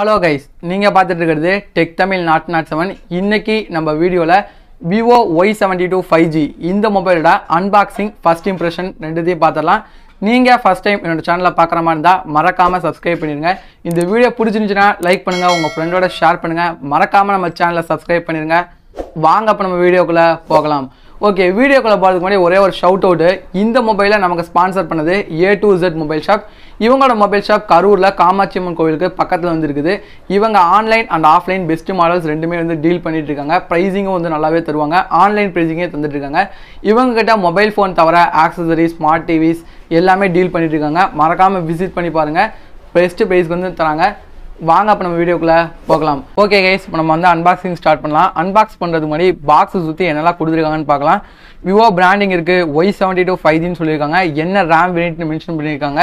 hello guys நீங்கள் பார்த்துட்டு இருக்கிறது tech Tamil nought nought seven இன்றைக்கி நம்ம வீடியோவில் Vivo Y seventy two five G இந்த மொபைலோட அன்பாக்சிங் ஃபஸ்ட் இம்ப்ரெஷன் ரெண்டுத்தையும் பார்த்துடலாம் நீங்கள் ஃபஸ்ட் டைம் என்னோடய சேனலில் பார்க்குற மாதிரி இருந்தால் மறக்காமல் சப்ஸ்கிரைப் பண்ணிடுங்க இந்த வீடியோ பிடிச்சிருந்துச்சுன்னா லைக் பண்ணுங்கள் உங்கள் ஃப்ரெண்டோட ஷேர் பண்ணுங்கள் மறக்காமல் நம்ம சேனலை சப்ஸ்கிரைப் பண்ணிடுங்க வாங்க அப்போ நம்ம வீடியோக்குள்ளே போகலாம் ஓகே வீடியோக்குள்ளே போகிறதுக்கு முன்னாடி ஒரே ஒரு ஷவுட் அவுட்டு இந்த மொபைலை நமக்கு ஸ்பான்சர் பண்ணது A to Z mobile shop இவங்களோட மொபைல் ஷாப் கரூரில் காமாட்சி அம்மன் கோவிலுக்கு பக்கத்தில் வந்து இருக்குது இவங்க online and offline best models ரெண்டுமே வந்து டீல் பண்ணிட்டு இருக்காங்க ப்ரைஸிங்கும் வந்து நல்லாவே தருவாங்க ஆன்லைன் ப்ரைஸிங்கே தந்துட்டு இருக்காங்க கிட்ட மொபைல் ஃபோன் தவிர ஆக்சசரிஸ் ஸ்மார்ட் டிவிஸ் எல்லாமே டீல் பண்ணிட்டு இருக்காங்க மறக்காமல் விசிட் பண்ணி பாருங்கள் பெஸ்ட்டு ப்ரைஸ்க்கு வந்து தராங்க வாங்க அப்போ நம்ம வீடியோக்குள்ளே போகலாம் ஓகே கைஸ் இப்போ நம்ம வந்து அன்பாக்சிங் ஸ்டார்ட் பண்ணலாம் அன்பாக்ஸ் பண்ணுறது மாதிரி பாக்ஸை சுற்றி என்னெல்லாம் கொடுத்துருக்காங்கன்னு பார்க்கலாம் விவோ பிராண்டிங் இருக்குது ஒய் செவன்டி டூ ஃபைவ் ஜின்னு சொல்லியிருக்காங்க என்ன ரேம் வேரியன்ட்னு மென்ஷன் பண்ணியிருக்காங்க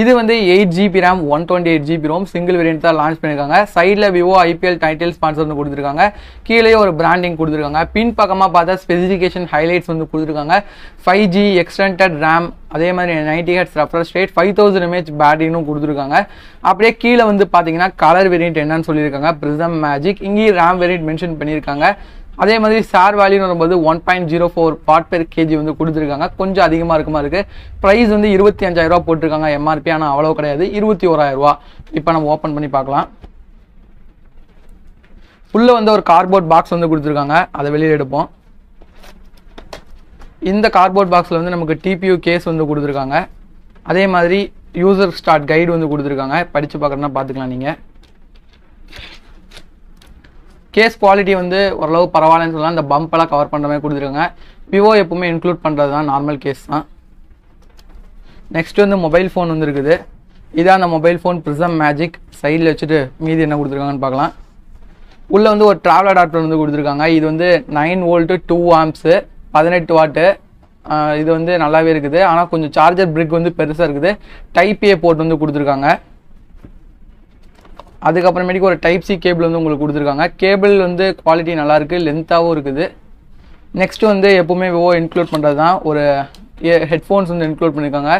இது வந்து eight GB RAM one twenty eight GB ROM single variant தான் லான்ச் பண்ணியிருக்காங்க சைடில் விவோ ஐபிஎல் டைட்டில் வந்து கொடுத்துருக்காங்க கீழே ஒரு பிராண்டிங் கொடுத்துருக்காங்க பின் பக்கமாக பார்த்தா ஸ்பெசிஃபிகேஷன் ஹைலைட்ஸ் வந்து கொடுத்துருக்காங்க ஃபைவ் ஜி எக்ஸ்டென்டட் ரேம் அதே மாதிரி ninety hertz refresh rate five thousand mAh பேட்டரினும் கொடுத்துருக்காங்க அப்படியே கீழே வந்து பார்த்தீங்கன்னா கலர் வேரியன்ட் என்னன்னு சொல்லியிருக்காங்க பிரிசம் மேஜிக் இங்கேயும் ரேம் வேரியன்ட் மென்ஷன் பண்ணியிருக்காங்க அதே மாதிரி சார் வேல்யூன்னு வரும்போது one point zero four watt per KG வந்து கொடுத்துருக்காங்க கொஞ்சம் அதிகமாக இருக்குமா இருக்குது ப்ரைஸ் வந்து இருபத்தி ரூபா போட்டிருக்காங்க எம்ஆர்பி ஆனால் அவ்வளோ கிடையாது இருபத்தி ஓராயிரரூவா இப்போ நம்ம ஓப்பன் பண்ணி பார்க்கலாம் உள்ளே வந்து ஒரு கார்போர்ட் பாக்ஸ் வந்து கொடுத்துருக்காங்க அதை வெளியில் எடுப்போம் இந்த கார்போர்ட் பாக்ஸில் வந்து நமக்கு டிபியூ கேஸ் வந்து கொடுத்துருக்காங்க அதே மாதிரி யூசர் ஸ்டார்ட் கைடு வந்து கொடுத்துருக்காங்க படித்து பார்க்குறதுனா பார்த்துக்கலாம் நீங்கள் கேஸ் குவாலிட்டி வந்து ஓரளவு பரவாயில்லன்னு சொல்லலாம் இந்த பம்பெல்லாம் கவர் பண்ணுற மாதிரி கொடுத்துருக்காங்க விவோ எப்பவுமே இன்க்ளூட் பண்ணுறது தான் நார்மல் கேஸ் தான் நெக்ஸ்ட் வந்து மொபைல் ஃபோன் வந்துருக்குது இதான் அந்த மொபைல் ஃபோன் ப்ரிசம் மேஜிக் சைடில் வச்சுட்டு மீதி என்ன கொடுத்துருக்காங்கன்னு பார்க்கலாம் உள்ளே வந்து ஒரு ட்ராவல் அடாப்டர் வந்து கொடுத்துருக்காங்க இது வந்து நைன் வோல்ட்டு டூ ஆம்ஸு பதினெட்டு வாட்டு இது வந்து நல்லாவே இருக்குது ஆனால் கொஞ்சம் சார்ஜர் பிரிக் வந்து பெருசாக இருக்குது டைப்பே போட்டு வந்து கொடுத்துருக்காங்க அதுக்கப்புறமேட்டுக்கு ஒரு டைப் சி கேபிள் வந்து உங்களுக்கு கொடுத்துருக்காங்க கேபிள் வந்து குவாலிட்டி நல்லாயிருக்கு லென்த்தாகவும் இருக்குது நெக்ஸ்ட் வந்து எப்போவுமே விவோ இன்க்ளூட் பண்ணுறது தான் ஒரு ஹெட்ஃபோன்ஸ் வந்து இன்க்ளூட் பண்ணியிருக்காங்க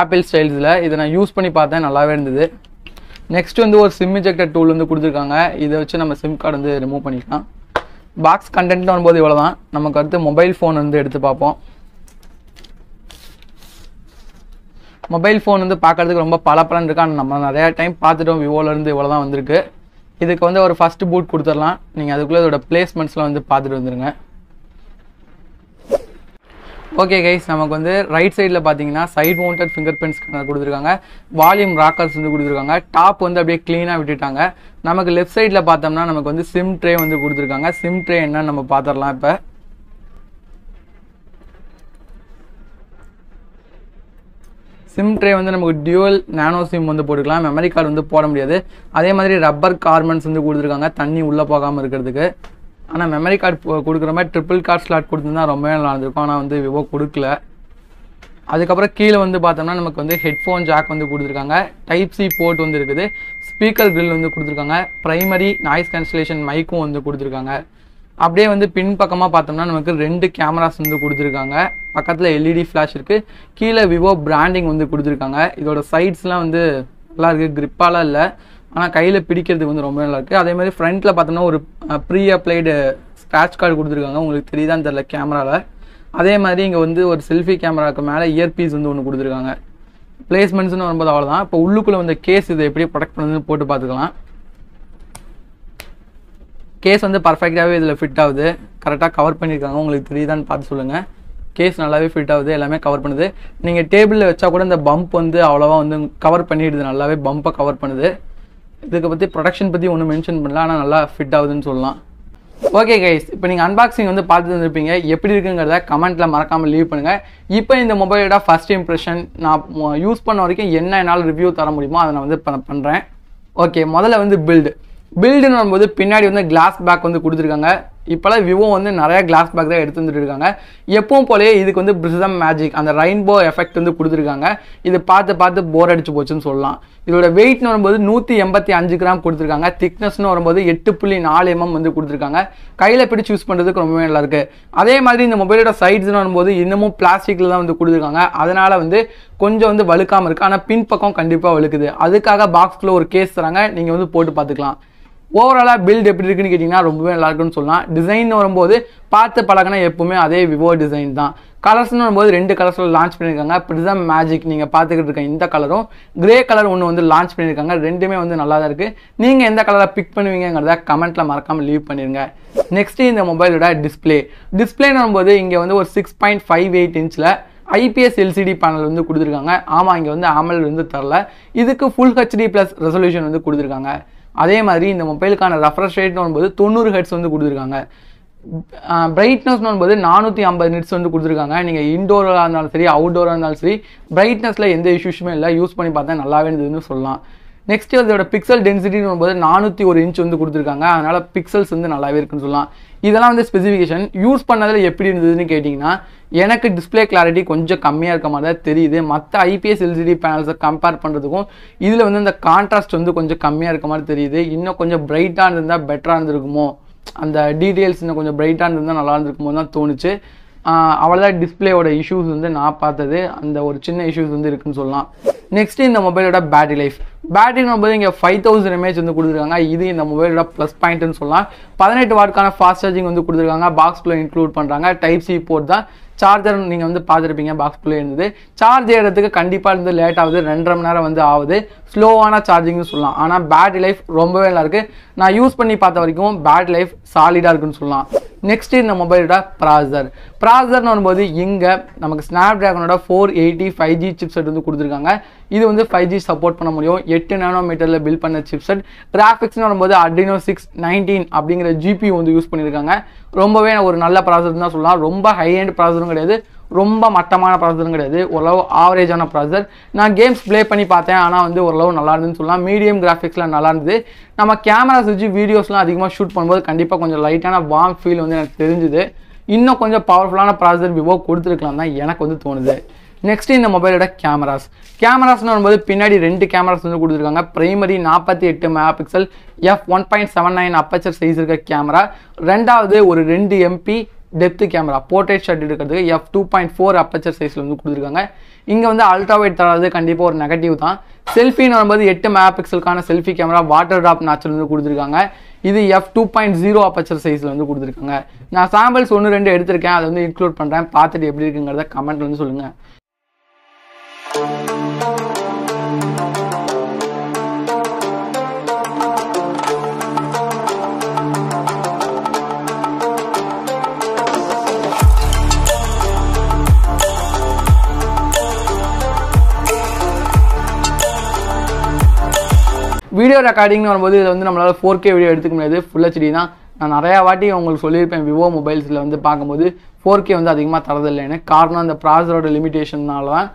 ஆப்பிள் ஸ்டைல்ஸில் இதை நான் யூஸ் பண்ணி பார்த்தேன் நல்லாவே இருந்தது நெக்ஸ்ட் வந்து ஒரு சிம் இஜெக்டர் டூல் வந்து கொடுத்துருக்காங்க இதை வச்சு நம்ம சிம் கார்டு வந்து ரிமூவ் பண்ணிக்கலாம் பாக்ஸ் கண்டென்ட்னு வரும்போது இவ்வளோ தான் நமக்கு அடுத்து மொபைல் ஃபோன் வந்து எடுத்து பார்ப்போம் மொபைல் ஃபோன் வந்து பார்க்குறதுக்கு ரொம்ப பல பலன் நம்ம நிறையா டைம் பார்த்துட்டோம் விவோலேருந்து இவ்வளோ தான் வந்திருக்கு இதுக்கு வந்து ஒரு ஃபஸ்ட் பூட் கொடுத்துடலாம் நீங்கள் அதுக்குள்ளே இதோட பிளேஸ்மெண்ட்ஸ்லாம் வந்து பார்த்துட்டு வந்துடுங்க ஓகே கைஸ் நமக்கு வந்து ரைட் சைடில் பார்த்தீங்கன்னா சைட் மவுண்டட் ஃபிங்கர் பிரிண்ட்ஸ் கொடுத்துருக்காங்க வால்யூம் ராக்கர்ஸ் வந்து கொடுத்துருக்காங்க டாப் வந்து அப்படியே க்ளீனாக விட்டுட்டாங்க நமக்கு லெஃப்ட் சைடில் பார்த்தோம்னா நமக்கு வந்து சிம் ட்ரே வந்து கொடுத்துருக்காங்க சிம் ட்ரே என்னன்னு நம்ம பார்த்துடலாம் இப்போ சிம் ட்ரே வந்து நமக்கு டியூவல் நானோ சிம் வந்து போட்டுக்கலாம் மெமரி கார்டு வந்து போட முடியாது அதே மாதிரி ரப்பர் கார்மெண்ட்ஸ் வந்து கொடுத்துருக்காங்க தண்ணி உள்ளே போகாமல் இருக்கிறதுக்கு ஆனால் மெமரி கார்டு கொடுக்குற மாதிரி ட்ரிபிள் கார்ட் ஸ்லாட் கொடுத்துருந்தா ரொம்பவே நல்லா இருந்திருக்கும் ஆனால் வந்து விவோ கொடுக்கல அதுக்கப்புறம் கீழே வந்து பார்த்தோம்னா நமக்கு வந்து ஹெட்ஃபோன் ஜாக் வந்து கொடுத்துருக்காங்க டைப் சி போர்ட் வந்து இருக்குது ஸ்பீக்கர் கிரில் வந்து கொடுத்துருக்காங்க ப்ரைமரி நாய்ஸ் கேன்சலேஷன் மைக்கும் வந்து கொடுத்துருக்காங்க அப்படியே வந்து பின் பக்கமாக பார்த்தோம்னா நமக்கு ரெண்டு கேமராஸ் வந்து கொடுத்துருக்காங்க பக்கத்தில் எல்இடி ஃப்ளாஷ் e இருக்குது கீழே விவோ பிராண்டிங் வந்து கொடுத்துருக்காங்க இதோட சைட்ஸ்லாம் வந்து நல்லா இருக்குது க்ரிப்பாலாம் இல்லை ஆனால் கையில் பிடிக்கிறதுக்கு வந்து ரொம்ப நல்லா இருக்குது அதே மாதிரி ஃப்ரண்ட்டில் பார்த்தோம்னா ஒரு ப்ரீ அப்ளைடு ஸ்க்ராட்ச் கார்டு கொடுத்துருக்காங்க உங்களுக்கு தெரியுதான்னு தெரில கேமராவில் அதே மாதிரி இங்கே வந்து ஒரு செல்ஃபி கேமராவுக்கு மேலே இயர்பீஸ் வந்து ஒன்று கொடுத்துருக்காங்க பிளேஸ்மெண்ட்ஸ்னு வரும்போது அவ்வளோதான் இப்போ உள்ளுக்குள்ளே வந்த கேஸ் இதை எப்படி ப்ரொடெக்ட் பண்ணுதுன்னு போட்டு பார்த்துக்கலாம் கேஸ் வந்து பர்ஃபெக்டாகவே இதில் ஃபிட் ஆகுது கரெக்டாக கவர் பண்ணியிருக்காங்க உங்களுக்கு தெரியுதான்னு பார்த்து சொல்லுங்கள் கேஸ் நல்லாவே ஃபிட் ஆகுது எல்லாமே கவர் பண்ணுது நீங்கள் டேபிளில் வச்சா கூட இந்த பம்ப் வந்து அவ்வளோவா வந்து கவர் பண்ணிடுது நல்லாவே பம்பை கவர் பண்ணுது இதுக்கு பற்றி ப்ரொடக்ஷன் பற்றி ஒன்றும் மென்ஷன் பண்ணல ஆனால் நல்லா ஃபிட் ஆகுதுன்னு சொல்லலாம் ஓகே கைஸ் இப்போ நீங்கள் அன்பாக்சிங் வந்து பார்த்து வந்துருப்பீங்க எப்படி இருக்குங்கிறத கமெண்ட்டில் மறக்காமல் லீவ் பண்ணுங்கள் இப்போ இந்த மொபைலோட ஃபஸ்ட் இம்ப்ரெஷன் நான் யூஸ் பண்ண வரைக்கும் என்ன என்னால் ரிவ்யூ தர முடியுமோ அதை நான் வந்து பண்ணுறேன் ஓகே முதல்ல வந்து பில்டு பில்டுன்னு வரும்போது பின்னாடி வந்து கிளாஸ் பேக் வந்து கொடுத்துருக்காங்க இப்போலாம் விவோ வந்து நிறையா கிளாஸ் பேக் தான் எடுத்து வந்துருக்காங்க எப்பவும் போலயே இதுக்கு வந்து பிரிசம் மேஜிக் அந்த ரெயின்போ எஃபெக்ட் வந்து கொடுத்துருக்காங்க இது பார்த்து பார்த்து போர் அடிச்சு போச்சுன்னு சொல்லலாம் இதோட வெயிட்னு வரும்போது நூற்றி எண்பத்தி அஞ்சு கிராம் கொடுத்துருக்காங்க திக்னஸ்னு வரும்போது எட்டு புள்ளி நாலு எம்எம் mm வந்து கொடுத்துருக்காங்க கையில் பிடிச்சி யூஸ் பண்ணுறதுக்கு ரொம்பவே நல்லா இருக்குது அதே மாதிரி இந்த மொபைலோட சைட்ஸ்னு வரும்போது இன்னமும் பிளாஸ்டிக்கில் தான் வந்து கொடுத்துருக்காங்க அதனால் வந்து கொஞ்சம் வந்து வலுக்காமல் இருக்குது ஆனால் பின்பக்கம் கண்டிப்பாக வலுக்குது அதுக்காக பாக்ஸ்க்குள்ளே ஒரு கேஸ் தராங்க நீங்கள் வந்து போட்டு பார்த்துக்கலாம் ஓவராலாக பில்ட் எப்படி இருக்குன்னு கேட்டிங்கன்னா ரொம்பவே நல்லா இருக்குன்னு சொல்லலாம் டிசைன் வரும்போது பார்த்து பழகினா எப்பவுமே அதே விவோ டிசைன் தான் கலர்ஸ்னு வரும்போது ரெண்டு கலர்ஸில் லான்ச் பண்ணியிருக்காங்க ப்ரிசம் மேஜிக் நீங்கள் பார்த்துக்கிட்டு இருக்க இந்த கலரும் கிரே கலர் ஒன்று வந்து லான்ச் பண்ணியிருக்காங்க ரெண்டுமே வந்து நல்லா தான் இருக்குது நீங்கள் எந்த கலரை பிக் பண்ணுவீங்கிறத கமெண்ட்டில் மறக்காமல் லீவ் பண்ணிடுங்க நெக்ஸ்ட்டு இந்த மொபைலோட டிஸ்பிளே டிஸ்பிளேன்னு வரும்போது இங்கே வந்து ஒரு சிக்ஸ் பாயிண்ட் ஃபைவ் எயிட் இன்ச்சில் ஐபிஎஸ் எல்சிடி பேனல் வந்து கொடுத்துருக்காங்க ஆமாம் இங்கே வந்து ஆமல் வந்து தரல இதுக்கு ஃபுல் ஹெச்டி ப்ளஸ் ரெசல்யூஷன் வந்து கொடுத்துருக்காங்க அதே மாதிரி இந்த மொபைலுக்கான ரெஃப்ரெஷ் ரேட்னு வரும்போது தொண்ணூறு ஹெட்ஸ் வந்து கொடுத்துருக்காங்க பிரைட்னஸ் வரும்போது நானூற்றி ஐம்பது நிட்ஸ் வந்து கொடுத்துருக்காங்க நீங்கள் இன்டோராக இருந்தாலும் சரி அவுட்டோராக இருந்தாலும் சரி பிரைட்னஸில் எந்த இஷ்யூஸுமே இல்லை யூஸ் பண்ணி பார்த்தா நல்லாவே இருந்ததுன்னு சொல்லலாம் நெக்ஸ்ட்டு அதோட பிக்சல் டென்சிட்டின்னு போது நானூற்றி ஒரு இன்ச் வந்து கொடுத்துருக்காங்க அதனால் பிக்சல்ஸ் வந்து நல்லாவே இருக்குன்னு சொல்லலாம் இதெல்லாம் வந்து ஸ்பெசிஃபிகேஷன் யூஸ் பண்ணதில் எப்படி இருந்ததுன்னு கேட்டிங்கன்னா எனக்கு டிஸ்பிளே கிளாரிட்டி கொஞ்சம் கம்மியாக இருக்க மாதிரி தான் தெரியுது மற்ற ஐபிஎஸ் எல்சிடி பேனல்ஸை கம்பேர் பண்ணுறதுக்கும் இதில் வந்து அந்த கான்ட்ராஸ்ட் வந்து கொஞ்சம் கம்மியாக இருக்க மாதிரி தெரியுது இன்னும் கொஞ்சம் பிரைட்டாக இருந்திருந்தால் பெட்டராக இருந்திருக்குமோ அந்த டீட்டெயில்ஸ் இன்னும் கொஞ்சம் பிரைட்டாக இருந்திருந்தால் நல்லா இருந்திருக்குமோ தான் தோணுச்சு அவ்வளோதான் டிஸ்பிளேயோட இஷ்யூஸ் வந்து நான் பார்த்தது அந்த ஒரு சின்ன இஷ்யூஸ் வந்து இருக்குன்னு சொல்லலாம் நெக்ஸ்ட்டு இந்த மொபைலோட பேட்டரி லைஃப் பேட்டரி போது இங்கே ஃபைவ் தௌசண்ட் எம்ஏஹெச் வந்து கொடுத்துருக்காங்க இது இந்த மொபைலோட ப்ளஸ் பாயிண்ட்னு சொல்லலாம் பதினெட்டு வாட்க்கான ஃபாஸ்ட் சார்ஜிங் வந்து கொடுத்துருக்காங்க பாக்ஸ்குள்ளே இன்க்ளூட் பண்ணுறாங்க டைப் சி போர்ட் தான் சார்ஜர் நீங்கள் வந்து பார்த்துருப்பீங்க பாக்ஸ்குள்ளே இருந்தது சார்ஜ் ஏறதுக்கு கண்டிப்பாக இருந்து லேட் ஆகுது ரெண்டரை மணி நேரம் வந்து ஆகுது ஸ்லோவான சார்ஜிங்னு சொல்லலாம் ஆனால் பேட்டரி லைஃப் ரொம்பவே நல்லாயிருக்கு நான் யூஸ் பண்ணி பார்த்த வரைக்கும் பேட்டரி லைஃப் சாலிடாக இருக்குன்னு சொல்லலாம் நெக்ஸ்ட் இந்த மொபைலோட ப்ராசர் ப்ராசர்னு வரும்போது இங்கே நமக்கு ஸ்னாப் ட்ராகனோட four eighty five G chipset வந்து கொடுத்துருக்காங்க இது வந்து ஃபைவ் ஜி சப்போர்ட் பண்ண முடியும் எட்டு நானோ மீட்டரில் பில் பண்ண சிப்செட் கிராஃபிக்ஸ்னு வரும்போது அட்ரினோ சிக்ஸ் நைன்டீன் அப்படிங்கிற ஜிபி வந்து யூஸ் பண்ணியிருக்காங்க ரொம்பவே ஒரு நல்ல ப்ராசர் தான் சொல்லலாம் ரொம்ப ஹை அண்ட் ப்ராசரும் கிடையாது ரொம்ப மட்டமான ப்ராசஸரும் கிடையாது ஓரளவு ஆவரேஜான ப்ராசஸர் நான் கேம்ஸ் ப்ளே பண்ணி பார்த்தேன் ஆனால் வந்து ஓரளவு நல்லா இருந்துன்னு சொல்லலாம் மீடியம் கிராஃபிக்ஸில் நல்லா இருந்தது நம்ம கேமராஸ் வச்சு வீடியோஸ்லாம் அதிகமாக ஷூட் பண்ணும்போது கண்டிப்பாக கொஞ்சம் லைட்டான வார்ம் ஃபீல் வந்து எனக்கு தெரிஞ்சுது இன்னும் கொஞ்சம் பவர்ஃபுல்லான ப்ராசர் விவோ கொடுத்துருக்கலாம் தான் எனக்கு வந்து தோணுது நெக்ஸ்ட் இந்த மொபைலோட கேமராஸ் கேமராஸ்னு வரும்போது பின்னாடி ரெண்டு கேமராஸ் வந்து கொடுத்துருக்காங்க பிரைமரி நாற்பத்தி எட்டு mega pixel F one point seven nine aperture size இருக்க கேமரா ரெண்டாவது ஒரு ரெண்டு MP depth camera portrait shot எடுக்கிறதுக்கு F two point four aperture சைஸில் வந்து கொடுத்துருக்காங்க இங்கே வந்து அல்ட்ரா வைட் தராது கண்டிப்பாக ஒரு நெகட்டிவ் தான் செல்ஃபின்னு வரும்போது எட்டு மெகா பிக்சலுக்கான selfie camera water drop notch வந்து கொடுத்துருக்காங்க இது F two point zero aperture சைஸில் வந்து கொடுத்துருக்காங்க நான் சாம்பிள்ஸ் ஒன்று ரெண்டு எடுத்திருக்கேன் அதை வந்து இன்க்ளூட் பண்ணுறேன் பார்த்துட்டு எப்படி இருக்குங்கிறத கமெண்ட் வந்து சொல்லுங்கள் வீடியோ ரெக்கார்டிங்னு வரும்போது இதை வந்து நம்மளால் ஃபோர் கே வீடியோ எடுத்துக்க முடியாது ஃபுல் ஹெச்டி தான் நான் நிறையா வாட்டி உங்களுக்கு சொல்லியிருப்பேன் விவோ மொபைல்ஸில் வந்து பார்க்கும்போது ஃபோர் கே வந்து அதிகமாக தரதில்லைன்னு காரணம் அந்த ப்ராசரோட லிமிட்டேஷன்னால தான்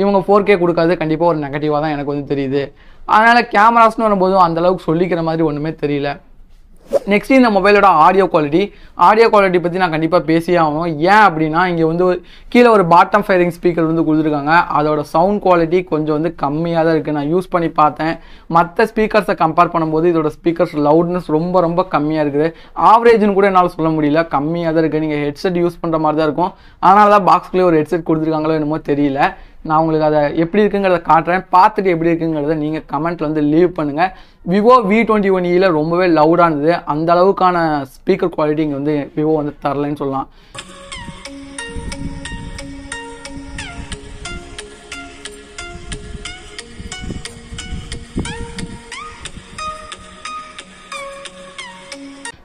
இவங்க ஃபோர் கே கொடுக்காது கண்டிப்பாக ஒரு நெகட்டிவாக தான் எனக்கு வந்து தெரியுது அதனால் கேமராஸ்னு வரும்போதும் அந்தளவுக்கு சொல்லிக்கிற மாதிரி ஒன்றுமே தெரியல நெக்ஸ்ட் இந்த மொபைலோட ஆடியோ குவாலிட்டி ஆடியோ குவாலிட்டி பற்றி நான் கண்டிப்பாக பேசியே ஆகணும் ஏன் அப்படின்னா இங்கே வந்து கீழே ஒரு பாட்டம் ஃபயரிங் ஸ்பீக்கர் வந்து கொடுத்துருக்காங்க அதோட சவுண்ட் குவாலிட்டி கொஞ்சம் வந்து கம்மியாக தான் இருக்குது நான் யூஸ் பண்ணி பார்த்தேன் மற்ற ஸ்பீக்கர்ஸை கம்பேர் பண்ணும்போது இதோட ஸ்பீக்கர்ஸ் லவுட்னஸ் ரொம்ப ரொம்ப கம்மியாக இருக்குது ஆவரேஜ்னு கூட என்னால் சொல்ல முடியல கம்மியாக தான் இருக்குது நீங்கள் ஹெட்செட் யூஸ் பண்ணுற மாதிரி தான் இருக்கும் அதனால தான் பாக்ஸ்குள்ளேயே ஒரு ஹெட்செட் கொடுத்துருக்காங்களோ என்னமோ தெரியல நான் உங்களுக்கு அதை எப்படி இருக்குங்கிறத காட்டுறேன் பார்த்துட்டு எப்படி இருக்குங்கிறத நீங்கள் கமெண்ட்டில் வந்து லீவ் பண்ணுங்கள் விவோ வி டுவெண்ட்டி ஒன் இயில் ரொம்பவே லவுடானது அந்த அளவுக்கான ஸ்பீக்கர் குவாலிட்டி இங்கே வந்து விவோ வந்து தரலைன்னு சொல்லலாம்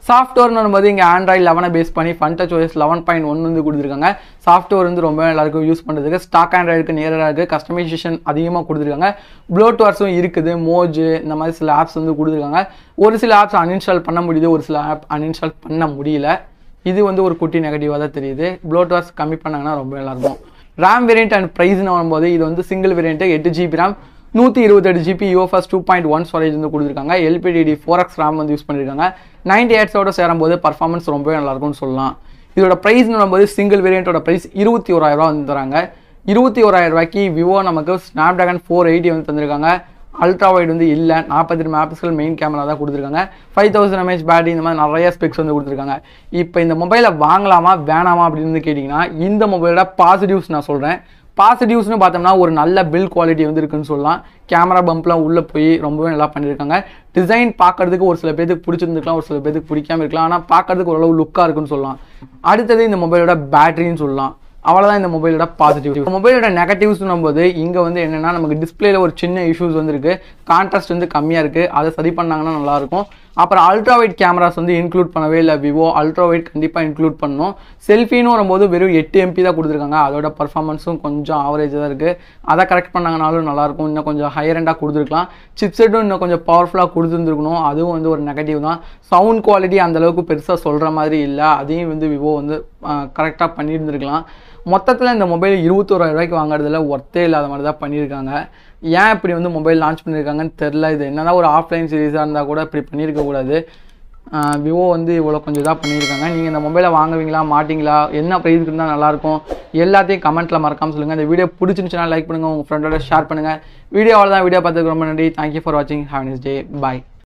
சாஃப்ட்வேர்னு வரும்போது இங்கே ஆண்ட்ராய்டு லெவனை பேஸ் பண்ணி Fun touch OS eleven point one வந்து கொடுத்துருக்காங்க சாஃப்ட்வேர் வந்து ரொம்ப எல்லாருக்கும் யூஸ் பண்ணுறதுக்கு ஸ்டாக் ஆண்ட்ராய்டுக்கு நேராக இருக்குது கஸ்டமைசேஷன் அதிகமாக கொடுத்துருக்காங்க ப்ளோட்வர்ஸும் இருக்குது மோஜு இந்த மாதிரி சில ஆப்ஸ் வந்து கொடுத்துருக்காங்க ஒரு சில ஆப்ஸ் அன்இன்ஸ்டால் பண்ண முடியுது ஒரு சில ஆப் அன்இன்ஸ்டால் பண்ண முடியல இது வந்து ஒரு குட்டி நெகட்டிவாக தான் தெரியுது ப்ளோட்வர்ஸ் கம்மி பண்ணாங்கன்னா ரொம்ப நல்லாயிருக்கும் ரேம் வேரியன்ட் அண்ட் ப்ரைஸ்னு வரும்போது இது வந்து சிங்கிள் வேரியண்ட்டு எட்டு ஜிபி ரேம் நூற்றி இருபத்தெட்டு GB UFS two point one storage வந்து கொடுத்துருக்காங்க எல்பிடிடி ஃபோர் எக்ஸ் ரேம் வந்து யூஸ் பண்ணியிருக்காங்க நைன்டி எயிட்ஸோட சேரும்போது பர்ஃபார்மன்ஸ் ரொம்பவே நல்லாயிருக்கும்னு சொல்லலாம் இதோட ப்ரைஸ்னு வரும்போது சிங்கிள் வேரியண்ட்டோட ப்ரைஸ் இருபத்தி ஓராயிரரூவா வந்து தராங்க இருபத்தி ஓராயிரரூவாய்க்கு விவோ நமக்கு ஸ்னாப்ட்ராகன் ஃபோர் எயிட்டி வந்து தந்திருக்காங்க அல்ட்ரா வைட் வந்து இல்லை நாற்பத்தி ரெண்டு மேப்ஸ்கள் மெயின் கேமரா தான் கொடுத்துருக்காங்க ஃபைவ் தௌசண்ட் எம்ஏஹெச் பேட்டரி இந்த மாதிரி நிறைய ஸ்பெக்ஸ் வந்து கொடுத்துருக்காங்க இப்போ இந்த மொபைலை வாங்கலாமா வேணாமா அப்படின்னு கேட்டிங்கன்னா இந்த மொபைலோட பாசிட்டிவ்ஸ் நான் சொல்கிறேன் பாசிட்டிவ்ஸ்னு பார்த்தோம்னா ஒரு நல்ல பில் குவாலிட்டி வந்து இருக்குன்னு சொல்லலாம் கேமரா பம்ப்லாம் உள்ளே போய் ரொம்பவே நல்லா பண்ணியிருக்காங்க டிசைன் பார்க்கறதுக்கு ஒரு சில பேருக்கு பிடிச்சிருந்துருக்கலாம் ஒரு சில பேருக்கு பிடிக்காம இருக்கலாம் ஆனால் பார்க்கறதுக்கு ஓரளவு லுக்காக இருக்குன்னு சொல்லலாம் அடுத்தது இந்த மொபைலோட பேட்டரின்னு சொல்லலாம் அவ்வளோதான் இந்த மொபைலோட பாசிட்டிவ் மொபைலோட நெகட்டிவ்ஸ்னும் போது இங்கே வந்து என்னென்னா நமக்கு டிஸ்பிளேல ஒரு சின்ன இஷ்யூஸ் வந்துருக்கு கான்ட்ராஸ்ட் வந்து கம்மியாக இருக்குது அதை சரி பண்ணாங்கன்னா நல்லாயிருக்கும் அப்புறம் அல்ட்ரா வைட் கேமராஸ் வந்து இன்க்ளூட் பண்ணவே இல்லை விவோ அல்ட்ரா வைட் கண்டிப்பாக இன்க்ளூட் பண்ணணும் செல்ஃபின்னு வரும்போது வெறும் எட்டு எம்பி தான் கொடுத்துருக்காங்க அதோட பர்ஃபார்மன்ஸும் கொஞ்சம் ஆவரேஜாக தான் இருக்குது அதை கரெக்ட் பண்ணாங்கனாலும் நல்லாயிருக்கும் இன்னும் கொஞ்சம் ஹையர் எண்டாக கொடுத்துருக்கலாம் சிப்செட்டும் இன்னும் கொஞ்சம் பவர்ஃபுல்லாக கொடுத்துருந்துருக்கணும் அதுவும் வந்து ஒரு நெகட்டிவ் தான் சவுண்ட் குவாலிட்டி அந்தளவுக்கு பெருசாக சொல்கிற மாதிரி இல்லை அதையும் வந்து விவோ வந்து கரெக்டாக பண்ணியிருந்துருக்கலாம் மொத்தத்தில் இந்த மொபைல் இருபத்தோராயிரம் ரூபாய்க்கு வாங்குறதுல ஒர்த்தே இல்லாத மாதிரி தான் பண்ணியிருக்காங்க ஏன் இப்படி வந்து மொபைல் லான்ச் பண்ணியிருக்காங்கன்னு தெரில இது தான் ஒரு ஆஃப்லைன் சீரீஸாக இருந்தால் கூட இப்படி பண்ணியிருக்கக்கூடாது விவோ வந்து இவ்வளோ கொஞ்சம் இதாக பண்ணியிருக்காங்க நீங்கள் இந்த மொபைலை வாங்குவீங்களா மாட்டிங்களா என்ன ப்ரைஸ் இருந்தால் நல்லாயிருக்கும் எல்லாத்தையும் கமெண்ட்டில் மறக்காமல் சொல்லுங்கள் இந்த வீடியோ பிடிச்சிருந்துச்சுன்னா லைக் பண்ணுங்கள் உங்கள் ஃப்ரெண்டோட ஷேர் பண்ணுங்கள் வீடியோவில் தான் வீடியோ பார்த்துக்கு ரொம்ப நன்றி தேங்க்யூ ஃபார் வாட்சிங் ஹாவ் நெஸ் டே பாய்